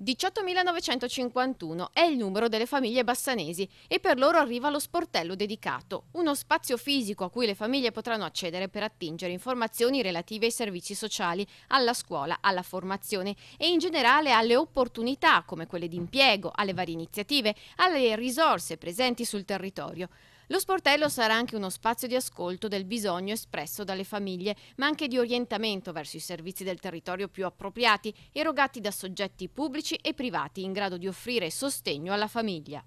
18.951 è il numero delle famiglie bassanesi e per loro arriva lo sportello dedicato, uno spazio fisico a cui le famiglie potranno accedere per attingere informazioni relative ai servizi sociali, alla scuola, alla formazione e in generale alle opportunità come quelle di impiego, alle varie iniziative, alle risorse presenti sul territorio. Lo sportello sarà anche uno spazio di ascolto del bisogno espresso dalle famiglie, ma anche di orientamento verso i servizi del territorio più appropriati, erogati da soggetti pubblici e privati in grado di offrire sostegno alla famiglia.